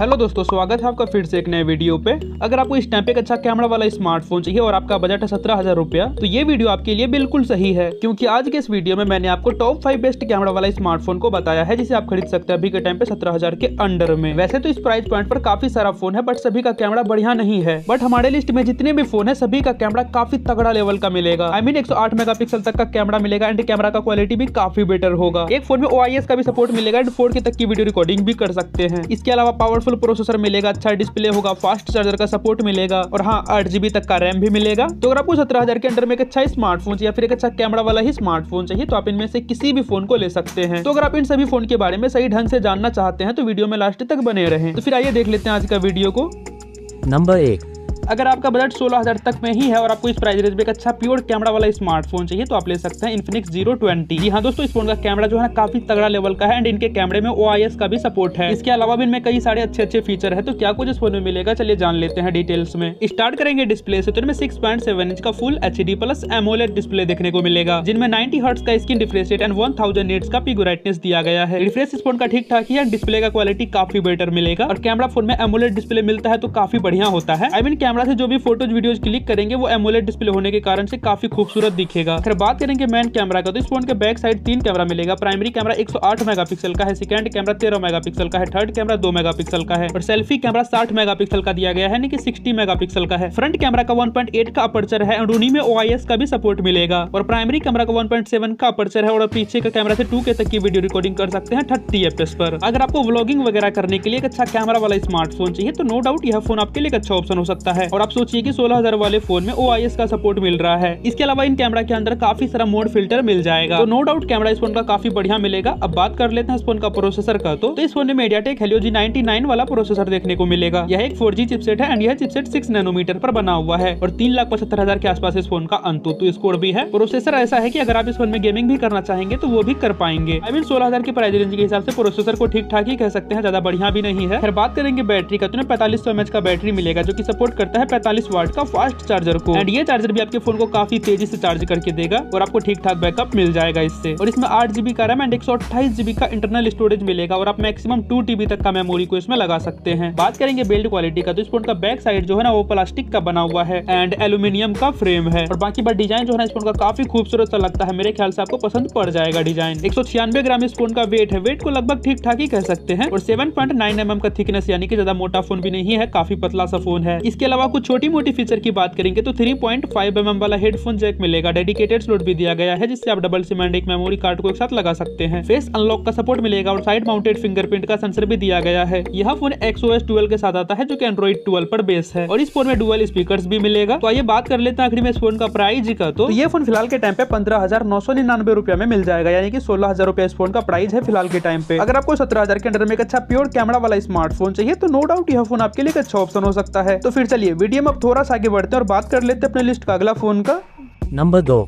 hello दोस्तों स्वागत है आपका फिर से एक नए वीडियो पे अगर आपको इस टाइम पे एक अच्छा कैमरा वाला स्मार्टफोन चाहिए और आपका बजट है सत्रह हजार रुपया तो ये वीडियो आपके लिए बिल्कुल सही है क्योंकि आज के इस वीडियो में मैंने आपको टॉप फाइव बेस्ट कैमरा वाला स्मार्टफोन को बताया है जिसे आप खरीद सकते हैं अभी के टाइम पे सत्रह हजार के अंडर में वैसे तो इस प्राइस पॉइंट पर काफी सारा फोन है बट सभी का कैमरा बढ़िया नहीं है बट हमारे लिस्ट में जितने भी फोन है सभी का कैमरा काफी तगड़ा लेवल का मिलेगा आई मीन एक मेगापिक्सल तक का कैमरा मिलेगा एंड कैमरा का क्वालिटी भी काफी बेटर होगा एक फोन में ओ का भी सपोर्ट मिलेगा एंड फोर के तक की वीडियो रिकॉर्डिंग भी कर सकते हैं इसके अलावा पावर पावरफुल प्रोसेसर मिलेगा अच्छा डिस्प्ले होगा फास्ट चार्जर का सपोर्ट मिलेगा और हाँ आठ जीबी तक का रैम भी मिलेगा तो अगर आपको सत्रह हजार के अंडर में एक अच्छा स्मार्टफोन या फिर एक अच्छा कैमरा वाला ही स्मार्टफोन चाहिए तो आप इनमें से किसी भी फोन को ले सकते हैं तो अगर आप इन सभी फोन के बारे में सही ढंग से जानना चाहते हैं तो वीडियो में लास्ट तक बने रहे तो फिर आइए देख लेते हैं आज का वीडियो को नंबर एक अगर आपका बजट सोलह हज़ार तक में ही है और आपको इस प्राइस रेंज में एक अच्छा प्योर कैमरा वाला स्मार्टफोन चाहिए तो आप ले सकते हैं इन्फिनिक्स जीरो ट्वेंटी जी हाँ दोस्तों इस फोन का कैमरा जो है ना काफी तगड़ा लेवल का है एंड इनके कैमरे में ओ का भी सपोर्ट है इसके अलावा भी इनमें कई सारे अच्छे अच्छे फीचर है तो क्या कुछ इस फोन में मिलेगा चलिए जान लेते हैं डिटेल्स में स्टार्ट करेंगे डिस्प्ले से तो इनमें सिक्स पॉइंट सेवन इंच का full H D plus AMOLED display देखने को मिलेगा जिनमें नाइनटी हर्ट्स का screen refresh rate and one thousand nits का पिगो दिया गया है रिफ्रेश इस फोन का ठीक ठाक ही है डिस्प्ले का क्वालिटी काफी बेटर मिलेगा और कैमरा फोन में एमोलेट डिस्प्ले मिलता है तो काफी बढ़िया होता है आई मीन कैमरा कैमरा से जो भी फोटोज वीडियो क्लिक करेंगे वो एमोलेट डिस्प्ले होने के कारण से काफी खूबसूरत दिखेगा अगर बात करेंगे मेन कैमरा का तो इस फोन के बैक साइड तीन कैमरा मिलेगा प्राइमरी कैमरा एक मेगापिक्सल का है सेकेंड कैमरा तेरह मेगापिक्सल का है थर्ड कैमरा दो मेगापिक्सल का है और सेल्फी कैमरा साठ मेगापिक्सल का दिया गया है यानी कि 60 मेगापिक्सल का है फ्रंट कैमरा का 1.8 का अपर्चर है और उन्हीं में ओ का भी सपोर्ट मिलेगा और प्राइमरी कैमरा का 1.7 का अपर्चर है और पीछे का कैमरा से टू के तक की वीडियो रिकॉर्डिंग कर सकते हैं थर्टी एफ पर अगर आपको व्लॉगिंग वगैरह करने के लिए एक अच्छा कैमरा वाला स्मार्टफोन चाहिए तो नो डाउट यह फोन आपके लिए एक अच्छा ऑप्शन हो सकता है है और आप सोचिए की सोलह वाले फोन में ओ का सपोर्ट मिल रहा है इसके अलावा इन कैमरा के अंदर काफी सारा मोड फिल्टर मिल जाएगा तो नो डाउट कैमरा इस फोन का काफी बढ़िया मिलेगा अब बात कर लेते हैं इस फोन का प्रोसेसर का तो, इस फोन में मीडियाटेक हेलियो जी वाला प्रोसेसर देखने को मिलेगा यह एक फोर चिपसेट है एंड यह चिपसेट सिक्स नैनोमीटर पर बना हुआ है और तीन लाख पचहत्तर हजार के आसपास इस फोन का अंतुतु तो स्कोर तो भी है प्रोसेसर ऐसा है की अगर आप इस फोन में गेमिंग भी करना चाहेंगे तो वो भी कर पाएंगे आई मीन सोलह हजार के प्राइस रेंज के हिसाब से प्रोसेसर को ठीक ठाक ही कह सकते हैं ज्यादा बढ़िया भी नहीं है फिर बात करेंगे बैटरी का तो पैंतालीस सौ का बैटरी मिलेगा जो की सपोर्ट करता है आता है पैंतालीस वाट का फास्ट चार्जर को एंड ये चार्जर भी आपके फोन को काफी तेजी से चार्ज करके देगा और आपको ठीक ठाक बैकअप मिल जाएगा इससे और इसमें आठ जीबी का रैम एंड एक सौ अट्ठाईस जीबी का इंटरनल स्टोरेज मिलेगा और आप मैक्सिमम टू टीबी तक का मेमोरी को इसमें लगा सकते हैं बात करेंगे बिल्ड क्वालिटी का तो इस फोन का बैक साइड जो है ना वो प्लास्टिक का बना हुआ है एंड एल्यूमिनियम का फ्रेम है और बाकी बट डिजाइन जो है ना इस फोन का काफी खूबसूरत सा लगता है मेरे ख्याल से आपको पसंद पड़ जाएगा डिजाइन एक ग्राम इस फोन का वेट है वेट को लगभग ठीक ठाक ही कह सकते हैं और सेवन पॉइंट mm का थिकनेस यानी कि ज्यादा मोटा फोन भी नहीं है काफी पतला सा फोन है इसके अलावा अलावा कुछ छोटी मोटी फीचर की बात करेंगे तो 3.5 पॉइंट mm वाला हेडफोन जैक मिलेगा डेडिकेटेड स्लोट भी दिया गया है जिससे आप डबल सिम एंड एक मेमोरी कार्ड को एक साथ लगा सकते हैं फेस अनलॉक का सपोर्ट मिलेगा और साइड माउंटेड फिंगरप्रिंट का सेंसर भी दिया गया है यह फोन एक्सओएस ट्वेल्व के साथ आता है जो की एंड्रॉइड ट्वेल्व पर बेस है और इस फोन में डुअल स्पीकर भी मिलेगा तो आइए बात कर लेते हैं आखिर में इस फोन का प्राइस का तो ये फोन फिलहाल के टाइम पे पंद्रह हजार नौ सौ निन्यानवे रुपया में मिल जाएगा यानी कि सोलह हजार रुपया इस फोन का प्राइस है फिलहाल के टाइम पे अगर आपको सत्रह हजार के अंडर में एक अच्छा प्योर कैमरा वाला स्मार्टफोन चाहिए तो नो डाउट यह फोन आपके लिए एक अच्छा ऑप्शन हो सकता है तो फिर चलिए चलिए वीडियो में अब थोड़ा सा आगे बढ़ते हैं और बात कर लेते हैं अपने लिस्ट का अगला फ़ोन का नंबर दो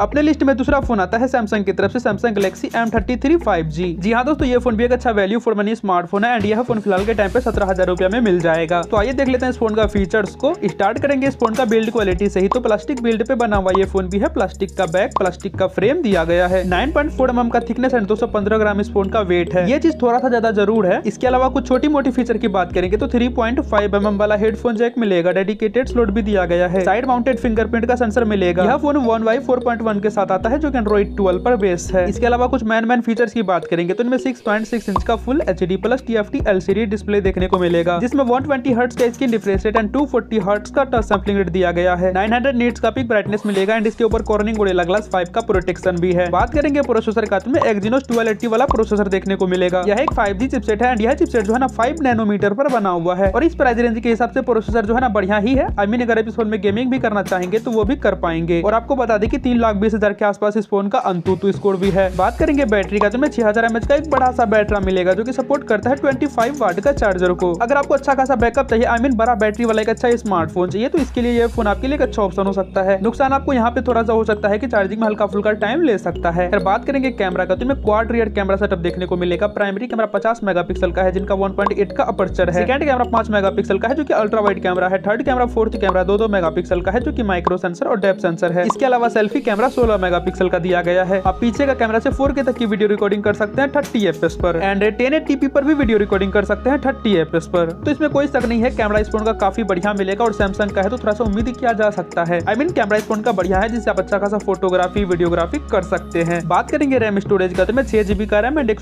अपने लिस्ट में दूसरा फोन आता है सैमसंग की तरफ से Samsung Galaxy M thirty three five G जी हाँ दोस्तों ये फोन भी एक अच्छा वैल्यू फॉर मनी स्मार्टफोन है एंड यह फोन फिलहाल के टाइम पे सत्रह हजार रुपया में मिल जाएगा तो आइए देख लेते हैं इस फोन का फीचर्स को स्टार्ट करेंगे इस फोन का बिल्ड क्वालिटी से ही तो प्लास्टिक बिल्ड पे बना हुआ ये फोन भी है प्लास्टिक का बैक प्लास्टिक का फ्रेम दिया गया है नाइन पॉइंट फोर एम का थिकनेस एंड दो सौ पंद्रह ग्राम इस फोन का वेट है ये चीज थोड़ा सा ज्यादा जरूर है इसके अलावा कुछ छोटी मोटी फीचर की बात करेंगे तो थ्री पॉइंट फाइव एम वाला हेडफोन जैक मिलेगा डेडिकेटेड स्लोट भी दिया गया है साइड माउंटेड फिंगरप्रिंट का सेंसर मिलेगा यह phone one Y four point one के साथ आता है जो कि एंड्रॉइड ट्वेल्व पर बेस है इसके अलावा कुछ मैन मैन फीचर्स की बात करेंगे तो इनमें सिक्स पॉइंट सिक्स इंच का full H D plus T F T L C D display देखने को मिलेगा जिसमें वन ट्वेंटी हर्ट्स का screen refresh rate and two forty hertz का टच सैम्पलिंग रेट दिया गया है नाइन हंड्रेड नीट्स का पिक ब्राइटनेस मिलेगा एंड इसके ऊपर कॉर्निंग गोरेला ग्लास फाइव का प्रोटेक्शन भी है बात करेंगे प्रोसेसर का तुम्हें एक्जीनोस ट्वेल्व एट्टी वाला प्रोसेसर देखने को मिलेगा यह एक फाइव जी चिपसेट है एंड यह चिपसेट जो है ना फाइव नैनोमीटर पर बना हुआ है और इस प्राइस रेंज के हिसाब से प्रोसेसर जो है ना बढ़िया ही है आई मीन अगर आप इस फोन में गेमिंग भी करना चाहेंगे तो वो भी कर पाएंगे और आपको बता दें कि तीन लाख लाख बीस हजार के आसपास इस फोन का अंतुतु स्कोर भी है बात करेंगे बैटरी का तो मैं छह हजार का एक बड़ा सा बैटरा मिलेगा जो की सपोर्ट करता है ट्वेंटी फाइव वाट का चार्जर को अगर आपको अच्छा खासा बैकअप चाहिए आई मीन बड़ा बैटरी वाला एक अच्छा स्मार्टफोन चाहिए तो इसके लिए यह फोन आपके लिए एक अच्छा ऑप्शन हो सकता है नुकसान आपको यहाँ पे थोड़ा सा हो सकता है की चार्जिंग में हल्का फुल्का टाइम ले सकता है अगर बात करेंगे कैमरा का तो मैं क्वार रियर कैमरा सेटअप देखने को मिलेगा प्राइमरी कैमरा पचास मेगा का है जिनका वन का अपर्चर है सेकंड कैमरा पांच मेगा का है जो की अल्ट्रा वाइड कैमरा है थर्ड कैमरा फोर्थ कैमरा दो दो मेगा का है जो की माइक्रो सेंसर और डेप सेंसर है इसके अलावा सेल्फी कैमरा कैमरा 16 मेगापिक्सल का दिया गया है आप पीछे का कैमरा से 4K तक की वीडियो रिकॉर्डिंग कर सकते हैं 30 एस पर एंड टेन पर भी वीडियो रिकॉर्डिंग कर सकते हैं 30 fps पर तो इसमें कोई शक नहीं है कैमरा इस फोन का काफी बढ़िया मिलेगा और सैमसंग का है तो थोड़ा सा उम्मीद किया जा सकता है आई मीन कैमरा इस फोन का बढ़िया है जिससे आप अच्छा खासा फोटोग्राफी वीडियोग्राफी कर सकते हैं बात करेंगे रैम स्टोरेज का तो मैं छह जीबी का रैम एंड एक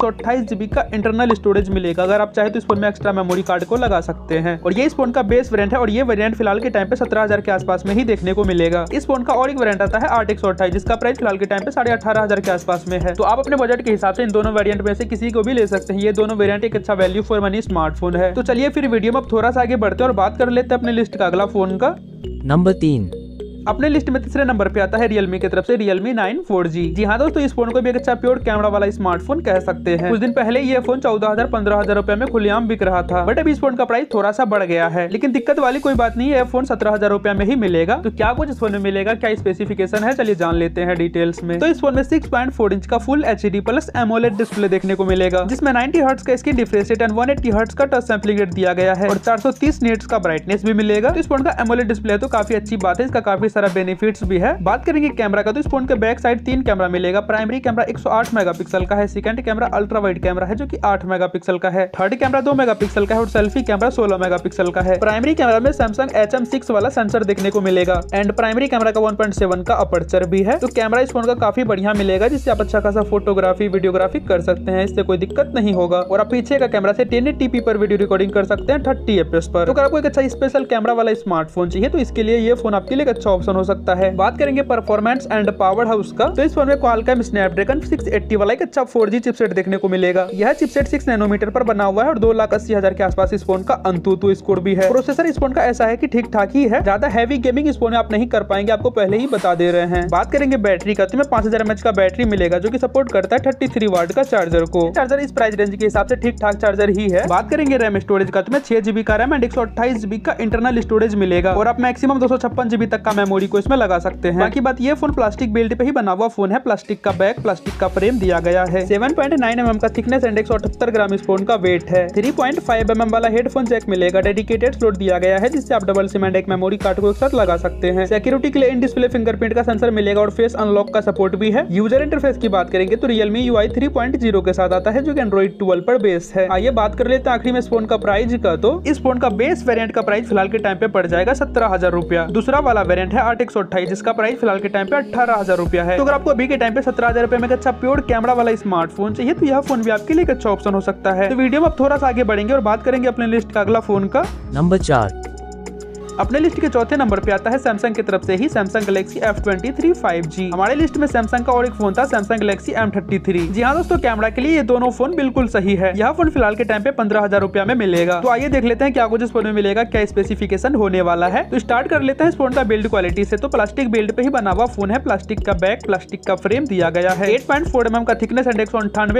का इंटरनल स्टोरेज मिलेगा अगर आप चाहे तो इस फोन में एक्स्ट्रा मेमोरी कार्ड को लगा सकते हैं और ये इस फोन का बेस वेरियंट है और ये वेरियंट फिलहाल के टाइम पे सत्रह के आसपास में ही देखने को मिलेगा इस फोन का और एक वेरियंट आता है आठ एक सौ जिसका प्राइस फिलहाल के टाइम पे साढ़े अठारह हजार के आसपास में है तो आप अपने बजट के हिसाब से इन दोनों वेरियंट में से किसी को भी ले सकते हैं ये दोनों वेरियंट एक अच्छा वैल्यू फॉर मनी स्मार्टफोन है तो चलिए फिर वीडियो में थोड़ा सा आगे बढ़ते हैं और बात कर लेते हैं अपने लिस्ट का अगला फोन का नंबर तीन अपने लिस्ट में तीसरे नंबर पे आता है रियलमी की तरफ से रियलमी नाइन फोर जी जी हाँ दोस्तों इस फोन को भी एक अच्छा प्योर कैमरा वाला स्मार्टफोन कह सकते हैं कुछ दिन पहले ये फोन चौदह हजार पंद्रह हजार रुपए में खुलेआम बिक रहा था बट अभी इस फोन का प्राइस थोड़ा सा बढ़ गया है लेकिन दिक्कत वाली कोई बात नहीं है फोन सत्रह हजार रुपया में ही मिलेगा तो क्या कुछ इस फोन में मिलेगा क्या स्पेसिफिकेशन है चलिए जान लेते हैं डिटेल्स में तो इस फोन में सिक्स पॉइंट फोर इंच का full H D plus AMOLED display देखने को मिलेगा जिसमें नाइनटी हर्ट्स का screen refresh rate and one eighty hertz का टच सैम्पलिंग रेट दिया गया है और चार सौ तीस का ब्राइटनेस भी मिलेगा तो इस फोन का एमोलेट डिस्प्ले तो काफी अच्छी बात है इसका काफी सारा बेनिफिट्स भी है बात करेंगे कैमरा का तो इस फोन के बैक साइड तीन कैमरा मिलेगा प्राइमरी कैमरा 108 मेगापिक्सल का है second camera ultra wide camera है जो कि 8 मेगापिक्सल का है थर्ड कैमरा 2 मेगापिक्सल का है और सेल्फी कैमरा 16 मेगापिक्सल का है प्राइमरी कैमरा में सैमसंग एच वाला सेंसर देखने को मिलेगा एंड प्राइमरी कैमरा का वन का अपर्चर भी है तो कैमरा इस फोन का काफी बढ़िया मिलेगा जिससे आप अच्छा खासा फोटोग्राफी वीडियोग्राफी कर सकते हैं इससे कोई दिक्कत नहीं होगा और आप पीछे का कैमरा से टेन पर वीडियो रिकॉर्डिंग कर सकते हैं थर्टी एफ पर तो अगर आपको एक अच्छा स्पेशल कैमरा वाला स्मार्टफोन चाहिए तो इसके लिए ये फोन आपके लिए अच्छा ऑप्शन हो सकता है बात करेंगे परफॉर्मेंस एंड पावर हाउस का तो इस फोन में क्वालकॉम स्नैपड्रैगन 680 वाला एक अच्छा 4G चिपसेट देखने को मिलेगा यह चिपसेट 6 नैनोमीटर पर बना हुआ है और दो लाख अस्सी हजार के आसपास इस फोन का अंतुतु स्कोर भी है प्रोसेसर इस फोन का ऐसा है की ठीक ठाक ही है ज्यादा हैवी गेमिंग इस फोन में आप नहीं कर पाएंगे आपको पहले ही बता दे रहे हैं बात करेंगे बैटरी का तो मैं पांच हजार का बैटरी मिलेगा जो की सपोर्ट करता है थर्टी थ्री का चार्जर को चार्जर इस प्राइस रेंज के हिसाब से ठीक ठाक चार्जर ही है बात करेंगे रैम स्टोरेज का तो मैं छह जीबी का रैम एंड एक का इंटरनल स्टोरेज मिलेगा और आप मैक्सिमम दो सौ छप्पन जीबी तक का मेमोरी मेमोरी को इसमें लगा सकते हैं बाकी बात ये फोन प्लास्टिक बिल्ड पे ही बना हुआ फोन है प्लास्टिक का बैक प्लास्टिक का फ्रेम दिया गया है seven point nine M M का थिकनेस एंड एक सौ अठहत्तर ग्राम इस फोन का वेट है three point five M M वाला हेडफोन जैक मिलेगा डेडिकेटेड स्लोट दिया गया है जिससे आप डबल सिम एंड एक मेमोरी कार्ड को एक साथ लगा सकते हैं सिक्योरिटी के लिए इन डिस्प्ले फिंगरप्रिंट का सेंसर मिलेगा और फेस अनलॉक का सपोर्ट भी है यूजर इंटरफेस की बात करेंगे तो Realme U I three point zero के साथ आता है जो की एंड्रॉइड ट्वेल्व पर बेस है आइए बात कर लेते हैं आखिरी में इस फोन का प्राइस का तो इस फोन का बेस वेरियंट का प्राइस फिलहाल के टाइम पे पड़ जाएगा सत्रह हजार रुपया दूसरा वाला वेरियंट है आठ जिसका प्राइस फिलहाल के टाइम पे अठारह हजार रुपया है तो अगर आपको अभी के टाइम पे सत्रह हजार रुपए में एक अच्छा प्योर कैमरा वाला स्मार्टफोन चाहिए तो यह फोन भी आपके लिए एक अच्छा ऑप्शन हो सकता है तो वीडियो में आप थोड़ा सा आगे बढ़ेंगे और बात करेंगे अपने लिस्ट का अगला फोन का नंबर चार अपने लिस्ट के चौथे नंबर पे आता है सैमसंग की तरफ से ही Samsung Galaxy F twenty three five G हमारे लिस्ट में सैमसंग का और एक फोन था Samsung Galaxy M thirty three जी हाँ दोस्तों कैमरा के लिए ये दोनों फोन बिल्कुल सही है यह फोन फिलहाल के टाइम पे पंद्रह हजार रुपया में मिलेगा तो आइए देख लेते हैं क्या कुछ इस फोन में मिलेगा क्या स्पेसिफिकेशन होने वाला है तो स्टार्ट कर लेते हैं इस फोन का बिल्ड क्वालिटी से तो प्लास्टिक बिल्ड पे ही बना हुआ फोन है प्लास्टिक का बैक प्लास्टिक का फ्रेम दिया गया है एट पॉइंट फोर एम का थिकनेस एंड एक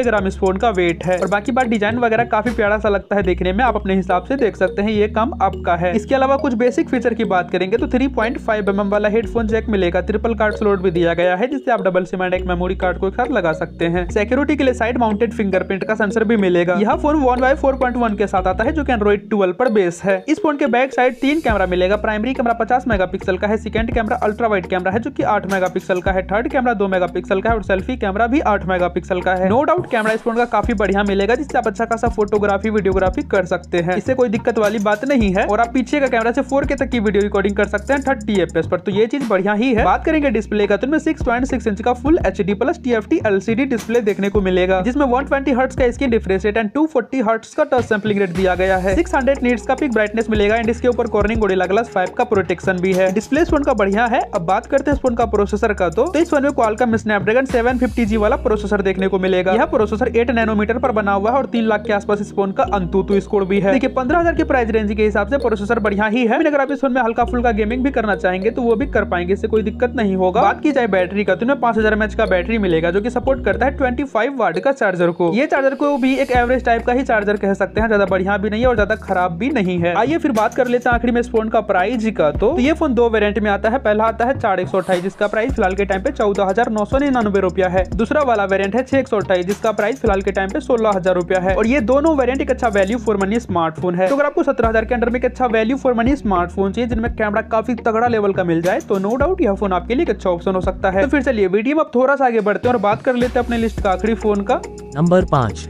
ग्राम इस फोन का वेट है और बाकी बात डिजाइन वगैरह काफी प्यारा सा लगता है देखने में आप अपने हिसाब से देख सकते हैं ये कम आपका है इसके अलावा कुछ बेसिक बेसिक फीचर की बात करेंगे तो 3.5 पॉइंट mm वाला हेडफोन जैक मिलेगा ट्रिपल कार्ड स्लॉट भी दिया गया है जिससे आप डबल सिम एंड एक मेमोरी कार्ड को एक साथ लगा सकते हैं सिक्योरिटी के लिए साइड माउंटेड फिंगरप्रिंट का सेंसर भी मिलेगा यह phone one Y four point one के साथ आता है जो की एंड्रॉइड ट्वेल्व पर बेस है इस फोन के बैक साइड तीन कैमरा मिलेगा प्राइमरी कैमरा पचास पिक्सल का है second camera ultra wide camera है जो की आठ मेगापिक्सल का है थर्ड कैमरा दो पिक्सल का है और सेल्फी कैमरा भी आठ मेगापिक्सल का है नो डाउट कैमरा इस फोन का काफी बढ़िया मिलेगा जिससे आप अच्छा खासा फोटोग्राफी वीडियोग्राफी कर सकते हैं इससे कोई दिक्कत वाली बात नहीं है और आप पीछे का कैमरा से फोर के तक की वीडियो रिकॉर्डिंग कर सकते हैं थर्टी एफ पर तो ये चीज बढ़िया ही है बात करेंगे डिस्प्ले का तो इनमें सिक्स पॉइंट सिक्स इंच का full H D plus T F T L C D display देखने को मिलेगा जिसमें वन ट्वेंटी हर्ट्स का screen refresh rate and two forty hertz का टच सैम्पलिंग रेट दिया गया है सिक्स हंड्रेड नीट्स का पिक ब्राइटनेस मिलेगा एंड इसके ऊपर कॉर्निंग गोडेला ग्लास फाइव का प्रोटेक्शन भी है डिस्प्ले इस फोन का बढ़िया है अब बात करते हैं इस फोन का प्रोसेसर का तो, इस फोन में क्वालकॉम स्नैपड्रैगन फिफ्टी जी वाला प्रोसेसर देखने को मिलेगा यह प्रोसेसर एट नैनोमीटर पर बना हुआ है और तीन लाख के आसपास इस फोन का अंतुतु स्कोर भी है देखिए पंद्रह के प्राइस रेंज के हिसाब से प्रोसेसर बढ़िया ही है अगर आप इस फोन में हल्का फुल्का गेमिंग भी करना चाहेंगे तो वो भी कर पाएंगे इससे कोई दिक्कत नहीं होगा बात की जाए बैटरी का तो इन्हें पांच हजार का बैटरी मिलेगा जो की सपोर्ट करता है ट्वेंटी वाट का चार्जर को ये चार्जर को भी एक एवरेज टाइप का ही चार्जर कह सकते हैं ज्यादा बढ़िया भी नहीं है और ज्यादा खराब भी नहीं है आइए फिर बात कर लेते हैं आखिरी में इस फोन का प्राइस का तो ये फोन दो वेरियंट में आता है पहला आता है चार एक सौ जिसका प्राइस फिलहाल के टाइम पे चौदह हजार नौ सौ निन्यानवे रुपया है दूसरा वाला वेरियंट है छह एक सौ जिसका प्राइस फिलहाल के टाइम पे सोलह हजार रुपया है और ये दोनों वेरियंट एक अच्छा वैल्यू फॉर मनी स्मार्टफोन है तो अगर आपको सत्रह हजार के अंडर में एक अच्छा value for money smart smartphone चाहिए जिनमें कैमरा काफी तगड़ा लेवल का मिल जाए तो नो डाउट यह फोन आपके लिए अच्छा ऑप्शन हो सकता है तो फिर चलिए वीडियो में थोड़ा सा आगे बढ़ते हैं और बात कर लेते हैं अपने लिस्ट का आखिरी फोन का नंबर पाँच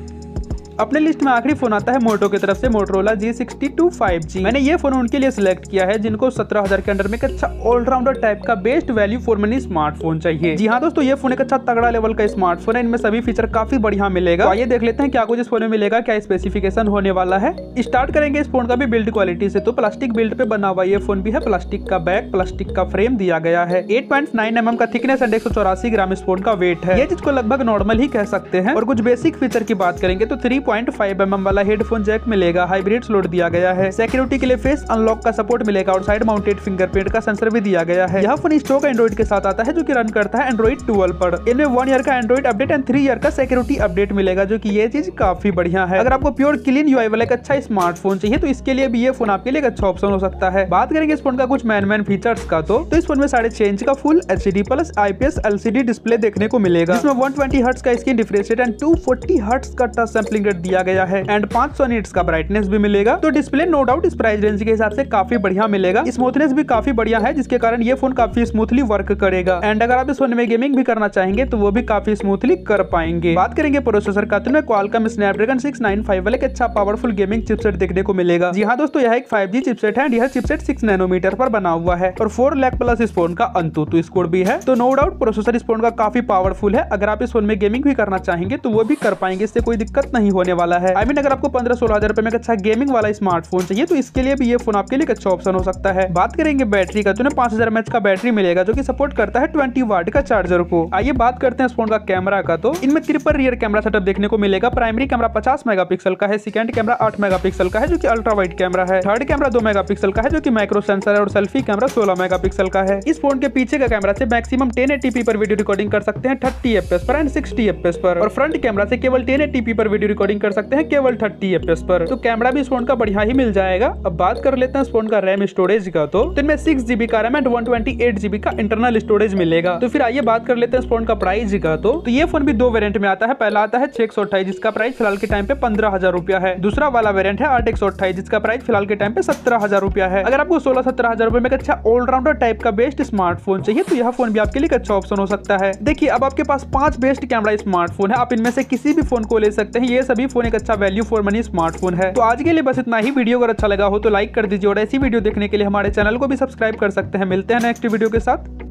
अपने लिस्ट में आखिरी फोन आता है मोटो की तरफ से Motorola G sixty two five G मैंने ये फोन उनके लिए सिलेक्ट किया है जिनको सत्रह हजार के अंडर में एक अच्छा ऑलराउंडर टाइप का best value for money smartphone चाहिए जी हाँ दोस्तों ये फोन एक अच्छा तगड़ा लेवल का स्मार्टफोन है इनमें सभी फीचर काफी बढ़िया मिलेगा आइए देख लेते हैं क्या कुछ इस फोन में मिलेगा क्या स्पेसिफिकेशन होने वाला है स्टार्ट करेंगे इस फोन का भी बिल्ड क्वालिटी से तो प्लास्टिक बिल्ड पे बना हुआ ये फोन भी है प्लास्टिक का बैक प्लास्टिक का फ्रेम दिया गया है eight point nine M M का थिकनेस एंड एक सौ चौरासी ग्राम इस फोन का वेट है ये चीज को लगभग नॉर्मल ही कह सकते हैं और कुछ बेसिक फीचर की बात करेंगे तो थ्री 3.5 mm वाला हेडफोन जैक मिलेगा हाइब्रिड स्लोट दिया गया है सिक्योरिटी के लिए फेस अनलॉक का सपोर्ट मिलेगा और साइड माउंटेड फिंगरप्रिंट का सेंसर भी दिया गया है यह फोन स्टॉक एंड्रॉइड के साथ आता है जो की रन करता है एंड्रॉइड ट्वेल्व पर इनमें वन ईयर का Android update and three year का सिक्योरिटी अपडेट मिलेगा जो की ये चीज काफी बढ़िया है अगर आपको प्योर क्लीन यू वाला एक अच्छा स्मार्टफोन चाहिए तो इसके लिए भी ये फोन आपके लिए एक अच्छा ऑप्शन हो सकता है बात करेंगे इस फोन का कुछ मैन मैन फीचर्स का तो, तो इस फोन में साढ़े छह इंच का full H plus IPS LCD display देखने को मिलेगा इसमें 120 हर्ट्स का screen refresh rate and 240 hertz का टच सैम्पलिंग रेट दिया गया है एंड पांच सौ का ब्राइटनेस भी मिलेगा तो डिस्प्ले नो डाउट इस प्राइस रेंज के हिसाब से काफी बढ़िया मिलेगा स्मूथनेस भी काफी बढ़िया है जिसके कारण ये फोन काफी स्मूथली वर्क करेगा एंड अगर आप इस फोन में गेमिंग भी करना चाहेंगे तो वो भी काफी स्मूथली कर पाएंगे बात करेंगे प्रोसेसर का तो में Qualcomm Snapdragon six nine five वाले अच्छा पावरफुल गेमिंग चिपसेट देखने को मिलेगा जी हाँ दोस्तों यह एक फाइव जी चिपसेट है यह चिपसेट सिक्स नैनोमीटर पर बना हुआ है और फोर लैक प्लस इस फोन का अंतुतु स्कोर भी है तो नो डाउट प्रोसेसर इस फोन का काफी पावरफुल है अगर आप इस फोन में गेमिंग भी करना चाहेंगे तो वो भी कर पाएंगे इससे कोई दिक्कत नहीं हो होने वाला है आई I मीन mean, अगर आपको पंद्रह सोलह हजार रुपए में अच्छा गेमिंग वाला स्मार्टफोन चाहिए तो इसके लिए भी ये फोन आपके लिए एक अच्छा ऑप्शन हो सकता है बात करेंगे बैटरी का तो ना पांच हजार का बैटरी मिलेगा जो की सपोर्ट करता है ट्वेंटी वाट का चार्जर को आइए बात करते हैं इस फोन का कैमरा का तो इनमें त्रिपल रियर कैमरा सेटअप देखने को मिलेगा प्राइमरी कैमरा पचास पिक्सल का है सेकंड कैमरा आठ पिक्सल का है जो की अल्ट्रा वाइड कैमरा है थर्ड कैमरा दो पिक्सल का है जो की माइक्रो सेंसर है और सेल्फी कैमरा सोलह पिक्सल का है इस फोन के पीछे का कैमरा से मैक्सिमम टेन एटीपी पर वीडियो रिकॉर्डिंग कर सकते हैं थर्टी एफ पर एंड सिक्सटी एफ पर और फ्रंट कैमरा से केवल टेन एटीपी पर वीडियो रिकॉर्डिंग रिकॉर्डिंग कर सकते हैं केवल थर्टी एफ पर तो कैमरा भी इस फोन का बढ़िया ही मिल जाएगा अब बात कर लेते हैं फोन का रैम स्टोरेज का तो इनमें सिक्स जीबी का RAM and one twenty eight GB का इंटरनल स्टोरेज मिलेगा तो फिर आइए बात कर लेते हैं फोन का प्राइस का तो, तो ये फोन भी दो वेरियंट में आता है पहला आता है छह सौ अट्ठाईस जिसका प्राइस फिलहाल के टाइम पे पंद्रह हजार रुपया है दूसरा वाला वेरियंट है आठ एक सौ अट्ठाईस जिसका प्राइस फिलहाल के टाइम पे सत्रह हजार रुपया है अगर आपको सोलह सत्रह हजार रुपए में एक अच्छा ऑलराउंडर टाइप का बेस्ट स्मार्टफोन चाहिए तो यह फोन भी आपके लिए अच्छा ऑप्शन हो सकता है देखिए अब आपके पास पांच बेस्ट कैमरा स्मार्टफोन है आप इनमें से किसी भी फोन को ले सकते हैं ये सभी भी फोन एक अच्छा वैल्यू फॉर मनी स्मार्टफोन है तो आज के लिए बस इतना ही वीडियो अगर अच्छा लगा हो तो लाइक कर दीजिए और ऐसी वीडियो देखने के लिए हमारे चैनल को भी सब्सक्राइब कर सकते हैं मिलते हैं नेक्स्ट वीडियो के साथ